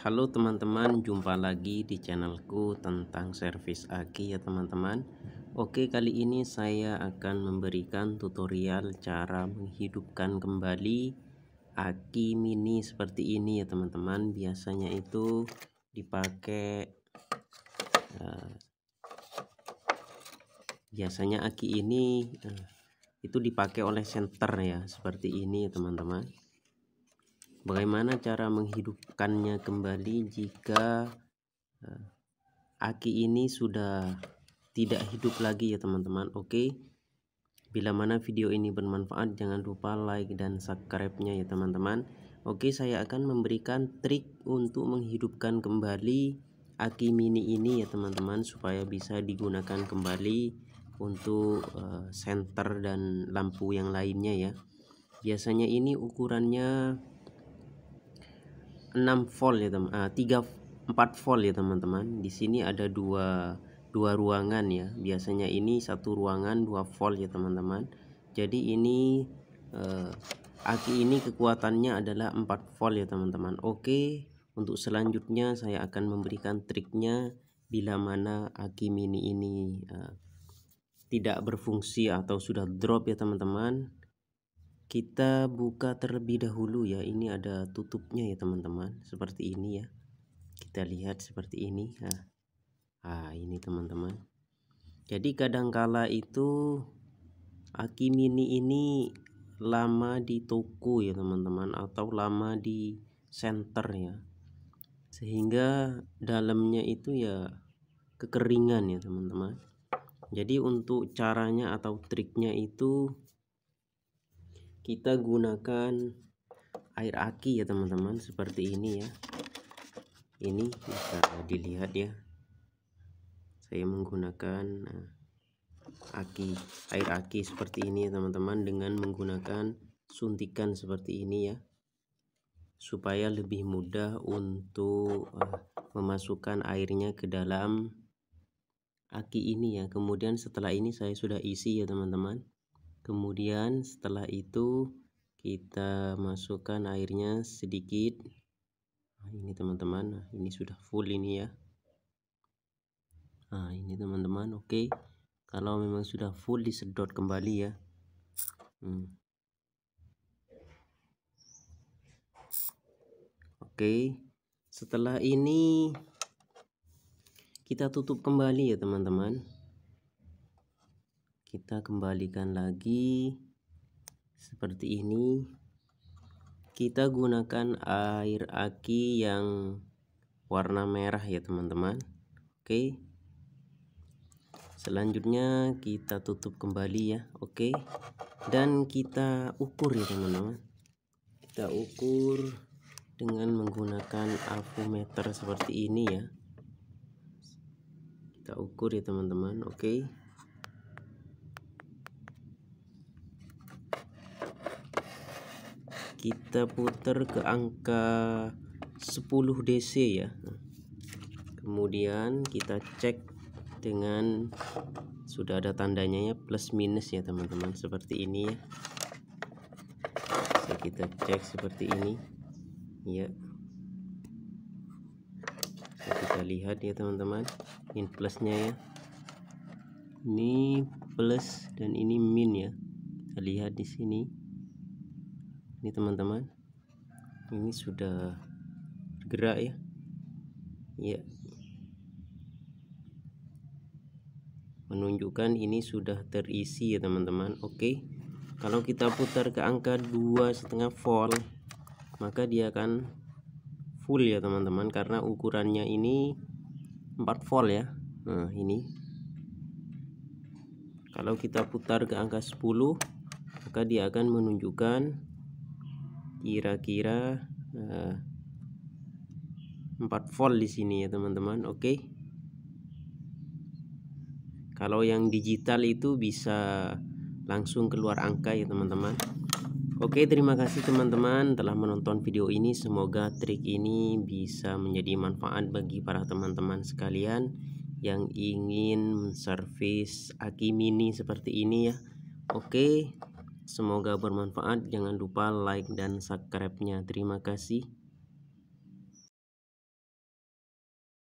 Halo teman-teman, jumpa lagi di channelku tentang servis aki ya teman-teman Oke kali ini saya akan memberikan tutorial cara menghidupkan kembali aki mini seperti ini ya teman-teman Biasanya itu dipakai uh, Biasanya aki ini uh, itu dipakai oleh center ya seperti ini ya teman-teman bagaimana cara menghidupkannya kembali jika uh, aki ini sudah tidak hidup lagi ya teman-teman oke okay? bila mana video ini bermanfaat jangan lupa like dan subscribe-nya ya teman-teman oke okay, saya akan memberikan trik untuk menghidupkan kembali aki mini ini ya teman-teman supaya bisa digunakan kembali untuk uh, senter dan lampu yang lainnya ya biasanya ini ukurannya 6 volt ya teman uh, 3 4 volt ya teman-teman di sini ada dua dua ruangan ya biasanya ini satu ruangan 2 volt ya teman-teman jadi ini uh, aki ini kekuatannya adalah 4 volt ya teman-teman oke untuk selanjutnya saya akan memberikan triknya bila mana aki mini ini uh, tidak berfungsi atau sudah drop ya teman-teman kita buka terlebih dahulu ya ini ada tutupnya ya teman-teman seperti ini ya kita lihat seperti ini nah, ah ini teman-teman jadi kadangkala itu aki mini ini lama di toko ya teman-teman atau lama di center ya sehingga dalamnya itu ya kekeringan ya teman-teman jadi untuk caranya atau triknya itu kita gunakan air aki ya teman-teman seperti ini ya ini bisa dilihat ya saya menggunakan eh, aki air aki seperti ini ya teman-teman dengan menggunakan suntikan seperti ini ya supaya lebih mudah untuk eh, memasukkan airnya ke dalam aki ini ya kemudian setelah ini saya sudah isi ya teman-teman kemudian setelah itu kita masukkan airnya sedikit nah, ini teman-teman nah, ini sudah full ini ya nah ini teman-teman oke okay. kalau memang sudah full disedot kembali ya hmm. oke okay. setelah ini kita tutup kembali ya teman-teman kita kembalikan lagi seperti ini kita gunakan air aki yang warna merah ya teman-teman oke selanjutnya kita tutup kembali ya oke dan kita ukur ya teman-teman kita ukur dengan menggunakan avometer seperti ini ya kita ukur ya teman-teman oke kita putar ke angka 10 DC ya kemudian kita cek dengan sudah ada tandanya ya plus minus ya teman-teman seperti ini ya Bisa kita cek seperti ini ya Bisa kita lihat ya teman-teman ini plusnya ya ini plus dan ini min ya kita lihat di sini ini teman-teman ini sudah gerak ya ya menunjukkan ini sudah terisi ya teman-teman oke kalau kita putar ke angka dua setengah volt maka dia akan full ya teman-teman karena ukurannya ini 4 volt ya nah ini kalau kita putar ke angka 10 maka dia akan menunjukkan kira-kira uh, eh, 4 volt di sini ya teman-teman oke okay. kalau yang digital itu bisa langsung keluar angka ya teman-teman Oke terima kasih teman-teman telah menonton video ini Semoga trik ini bisa menjadi manfaat bagi para teman-teman sekalian Yang ingin menservis aki mini seperti ini ya Oke Semoga bermanfaat. Jangan lupa like dan subscribe-nya. Terima kasih.